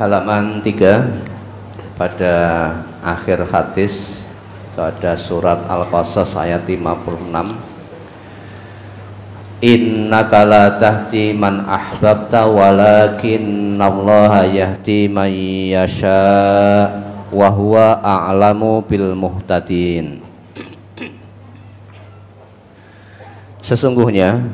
halaman 3 pada akhir hadis itu ada surat Al-Qasas ayat 56 Inna kala tahti man ahbabta walakin Allah yahti man yasha wa huwa a'lamu bil muhtadin Sesungguhnya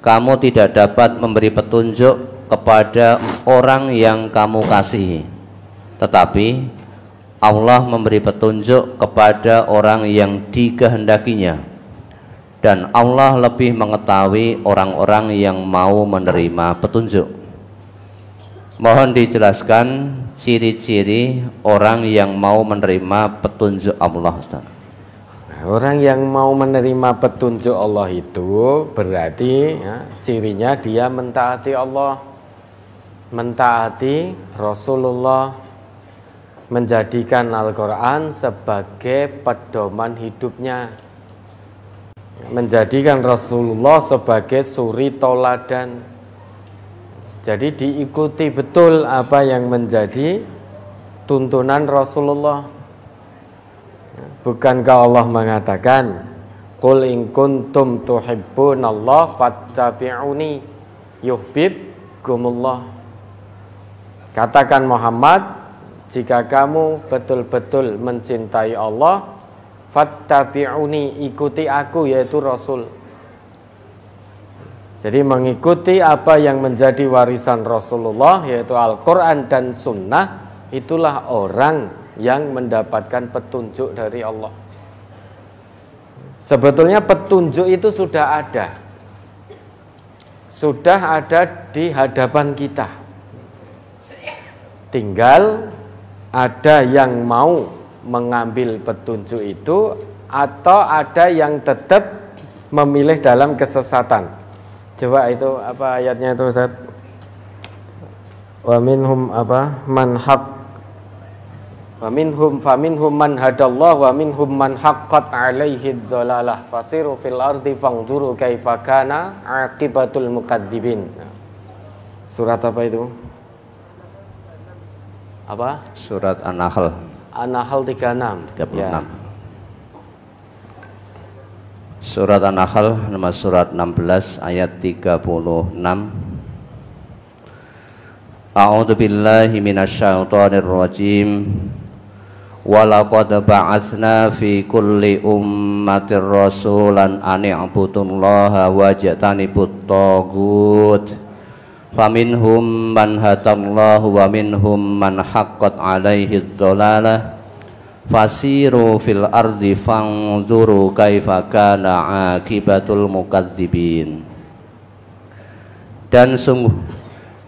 kamu tidak dapat memberi petunjuk kepada orang yang kamu kasihi tetapi Allah memberi petunjuk kepada orang yang dikehendakinya dan Allah lebih mengetahui orang-orang yang mau menerima petunjuk mohon dijelaskan ciri-ciri orang yang mau menerima petunjuk Allah nah, orang yang mau menerima petunjuk Allah itu berarti ya, cirinya dia mentaati Allah mentaati Rasulullah menjadikan Al-Quran sebagai pedoman hidupnya menjadikan Rasulullah sebagai suri toladan jadi diikuti betul apa yang menjadi tuntunan Rasulullah bukankah Allah mengatakan Qul in kuntum tuhibbunallah fattabi'uni gumullah." Katakan Muhammad, jika kamu betul-betul mencintai Allah, fattabi'uni ikuti aku yaitu Rasul. Jadi mengikuti apa yang menjadi warisan Rasulullah yaitu Al-Qur'an dan Sunnah itulah orang yang mendapatkan petunjuk dari Allah. Sebetulnya petunjuk itu sudah ada. Sudah ada di hadapan kita. Tinggal ada yang mau mengambil petunjuk itu atau ada yang tetap memilih dalam kesesatan. Coba itu apa ayatnya itu Ustaz? Wa minhum apa? Man haq Wa minhum fa minhum man hadallah wa minhum man haqqat alaihi dhalalah fasiru fil ardi fangduru kaifa kana aqibatul Surat apa itu? apa? Surat An-Nahl. An-Nahl 36. 36. Ya. Surat An-Nahl nama surat 16 ayat 36. A'udzu billahi minasyaitonir rajim. Walaqad ba'atsna fi kulli ummatir rasulan an i'budullaha wajtanibut tagut faminhum man hadallahu wa minhum man haqqat alaihi dhalalah fasiru fil ardi fangzuru kaifa kana akibatul mukadzibin dan sungguh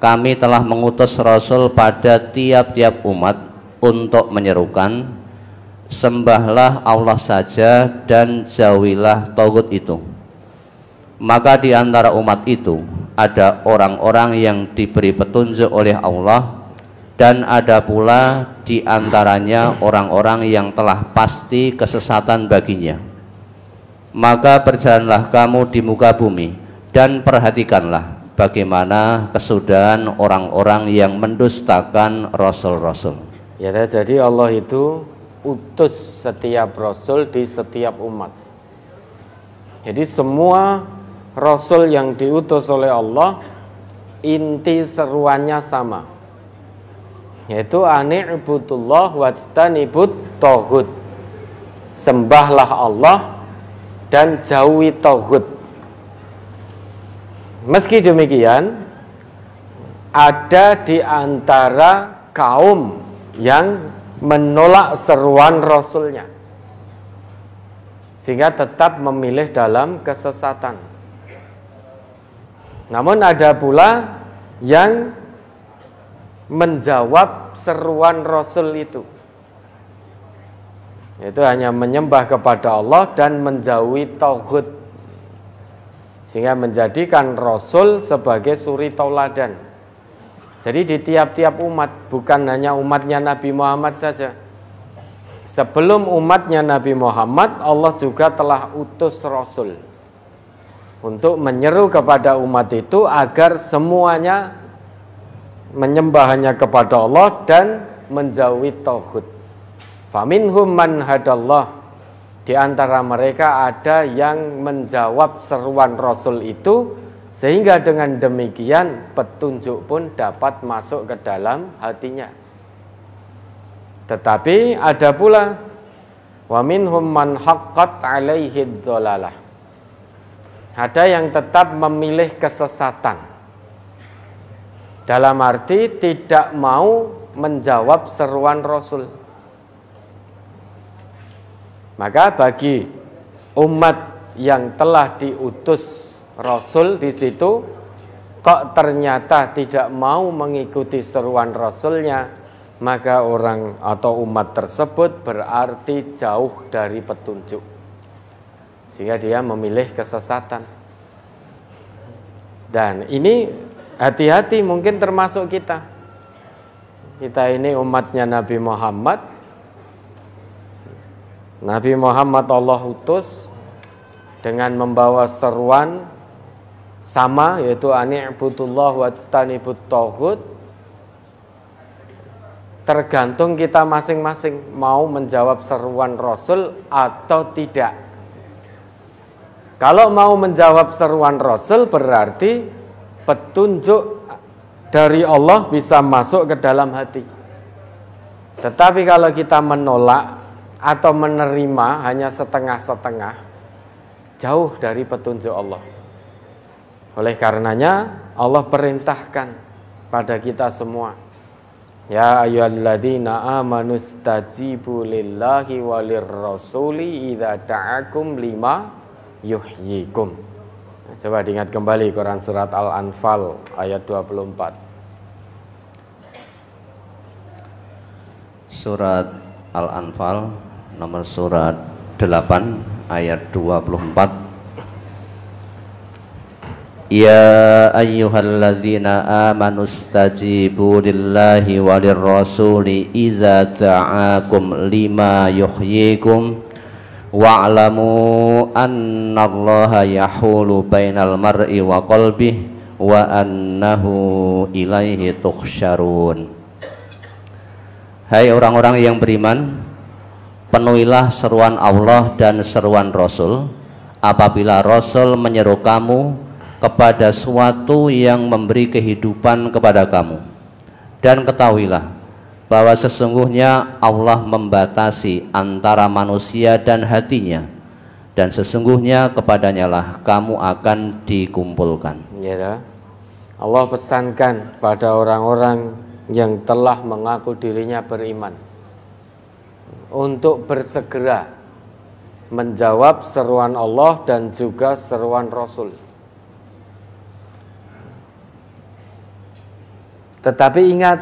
kami telah mengutus rasul pada tiap-tiap umat untuk menyerukan sembahlah Allah saja dan jauhilah togut itu maka di antara umat itu ada orang-orang yang diberi petunjuk oleh Allah dan ada pula di antaranya orang-orang yang telah pasti kesesatan baginya maka berjalanlah kamu di muka bumi dan perhatikanlah bagaimana kesudahan orang-orang yang mendustakan rasul-rasul. Ya, jadi Allah itu utus setiap rasul di setiap umat. Jadi semua rasul yang diutus oleh Allah inti seruannya sama yaitu ani'budullah wajtanibut tohud sembahlah Allah dan jauhi tohud meski demikian ada di antara kaum yang menolak seruan Rasulnya sehingga tetap memilih dalam kesesatan namun ada pula yang menjawab seruan Rasul itu. Itu hanya menyembah kepada Allah dan menjauhi tauhid. Sehingga menjadikan Rasul sebagai suri tauladan. Jadi di tiap-tiap umat, bukan hanya umatnya Nabi Muhammad saja. Sebelum umatnya Nabi Muhammad, Allah juga telah utus Rasul untuk menyeru kepada umat itu agar semuanya menyembahnya kepada Allah dan menjauhi tauhid. Faminhum man hadallah di antara mereka ada yang menjawab seruan Rasul itu sehingga dengan demikian petunjuk pun dapat masuk ke dalam hatinya. Tetapi ada pula waminhum man haqqat alaihi dhalalah. Ada yang tetap memilih kesesatan. Dalam arti tidak mau menjawab seruan Rasul. Maka bagi umat yang telah diutus Rasul di situ kok ternyata tidak mau mengikuti seruan Rasulnya maka orang atau umat tersebut berarti jauh dari petunjuk sehingga dia memilih kesesatan dan ini hati-hati mungkin termasuk kita kita ini umatnya Nabi Muhammad Nabi Muhammad Allah utus dengan membawa seruan sama yaitu ani'budullah wajtanibut tohud tergantung kita masing-masing mau menjawab seruan Rasul atau tidak kalau mau menjawab seruan Rasul berarti petunjuk dari Allah bisa masuk ke dalam hati. Tetapi kalau kita menolak atau menerima hanya setengah-setengah, jauh dari petunjuk Allah. Oleh karenanya Allah perintahkan pada kita semua. Ya ayyuhalladzina amanu istajibu lillahi walir rasuli idza da'akum lima yuhyikum. Nah, coba diingat kembali Quran surat Al-Anfal ayat 24. Surat Al-Anfal nomor surat 8 ayat 24 Ya ayyuhallazina amanu stajibu lillahi walirrasuli iza ta'akum lima yuhyikum wa'lamu annallaha yahulu bainal mar'i wa qalbih wa annahu ilaihi tukhsyarun Hai orang-orang yang beriman penuhilah seruan Allah dan seruan Rasul apabila Rasul menyeru kamu kepada suatu yang memberi kehidupan kepada kamu dan ketahuilah bahwa sesungguhnya Allah membatasi antara manusia dan hatinya dan sesungguhnya kepadanya lah kamu akan dikumpulkan ya, ya Allah pesankan pada orang-orang yang telah mengaku dirinya beriman untuk bersegera menjawab seruan Allah dan juga seruan Rasul tetapi ingat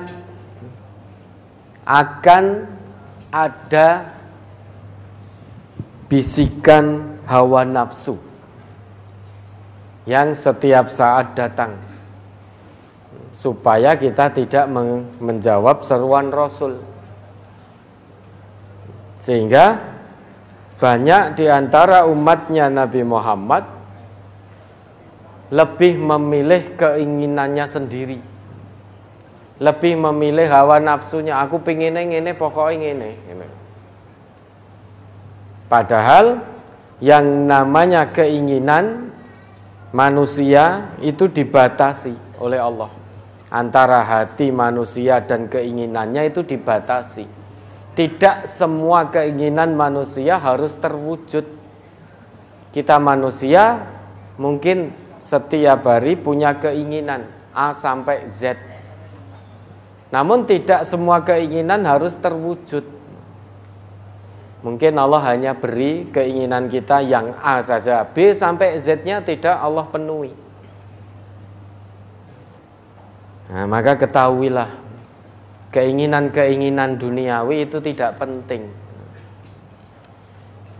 akan ada bisikan hawa nafsu yang setiap saat datang supaya kita tidak menjawab seruan Rasul sehingga banyak di antara umatnya Nabi Muhammad lebih memilih keinginannya sendiri lebih memilih hawa nafsunya aku ini ini pokoknya ini. padahal yang namanya keinginan manusia itu dibatasi oleh Allah antara hati manusia dan keinginannya itu dibatasi tidak semua keinginan manusia harus terwujud kita manusia mungkin setiap hari punya keinginan A sampai Z namun tidak semua keinginan harus terwujud. Mungkin Allah hanya beri keinginan kita yang A saja, B sampai Z-nya tidak Allah penuhi. Nah, maka ketahuilah keinginan-keinginan duniawi itu tidak penting.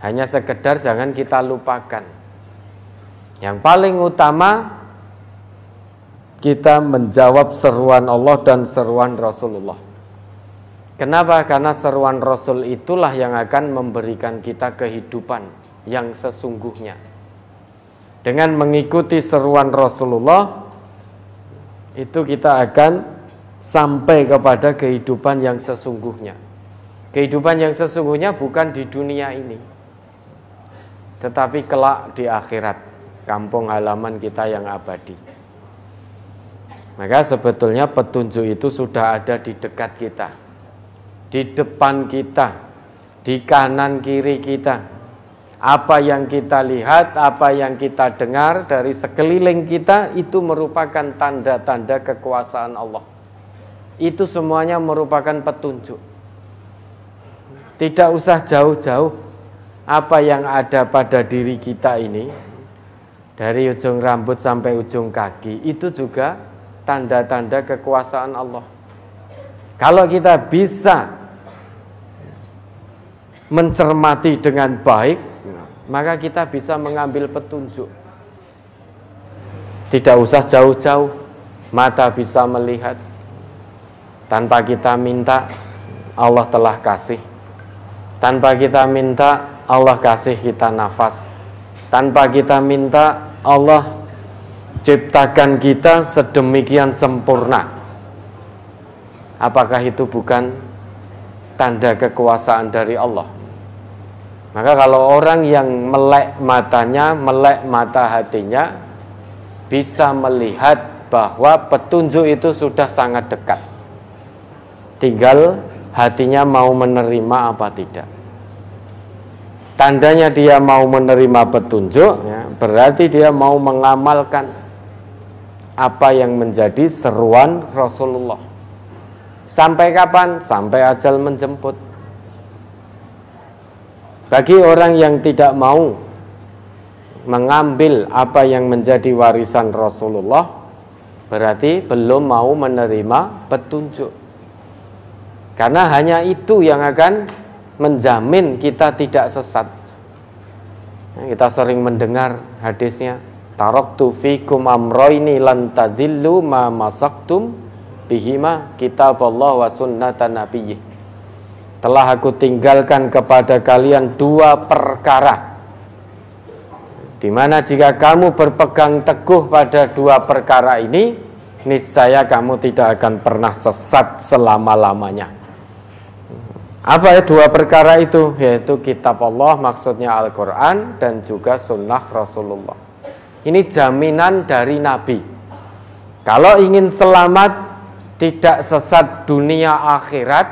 Hanya sekedar jangan kita lupakan. Yang paling utama kita menjawab seruan Allah dan seruan Rasulullah. Kenapa? Karena seruan Rasul itulah yang akan memberikan kita kehidupan yang sesungguhnya. Dengan mengikuti seruan Rasulullah, itu kita akan sampai kepada kehidupan yang sesungguhnya. Kehidupan yang sesungguhnya bukan di dunia ini, tetapi kelak di akhirat, kampung halaman kita yang abadi. Maka sebetulnya petunjuk itu sudah ada di dekat kita, di depan kita, di kanan kiri kita. Apa yang kita lihat, apa yang kita dengar dari sekeliling kita itu merupakan tanda-tanda kekuasaan Allah. Itu semuanya merupakan petunjuk. Tidak usah jauh-jauh apa yang ada pada diri kita ini dari ujung rambut sampai ujung kaki itu juga tanda-tanda kekuasaan Allah. Kalau kita bisa mencermati dengan baik, maka kita bisa mengambil petunjuk. Tidak usah jauh-jauh, mata bisa melihat. Tanpa kita minta, Allah telah kasih. Tanpa kita minta, Allah kasih kita nafas. Tanpa kita minta, Allah ciptakan kita sedemikian sempurna. Apakah itu bukan tanda kekuasaan dari Allah? Maka kalau orang yang melek matanya, melek mata hatinya, bisa melihat bahwa petunjuk itu sudah sangat dekat. Tinggal hatinya mau menerima apa tidak tandanya dia mau menerima petunjuk ya, berarti dia mau mengamalkan apa yang menjadi seruan Rasulullah. Sampai kapan? Sampai ajal menjemput. Bagi orang yang tidak mau mengambil apa yang menjadi warisan Rasulullah, berarti belum mau menerima petunjuk. Karena hanya itu yang akan menjamin kita tidak sesat. Nah, kita sering mendengar hadisnya, Taroktu fikum amroini lan tadillu ma masaktum bihima kitab Allah wa sunnata nabiyih. Telah aku tinggalkan kepada kalian dua perkara. dimana jika kamu berpegang teguh pada dua perkara ini, niscaya kamu tidak akan pernah sesat selama-lamanya. Apa ya dua perkara itu? Yaitu kitab Allah maksudnya Al-Quran dan juga sunnah Rasulullah. Ini jaminan dari Nabi. Kalau ingin selamat tidak sesat dunia akhirat,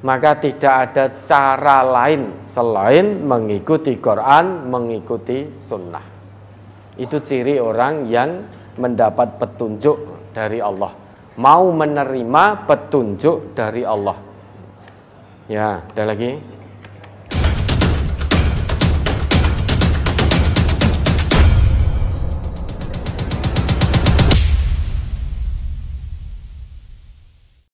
maka tidak ada cara lain selain mengikuti Quran, mengikuti sunnah. Itu ciri orang yang mendapat petunjuk dari Allah, mau menerima petunjuk dari Allah. Ya, ada lagi.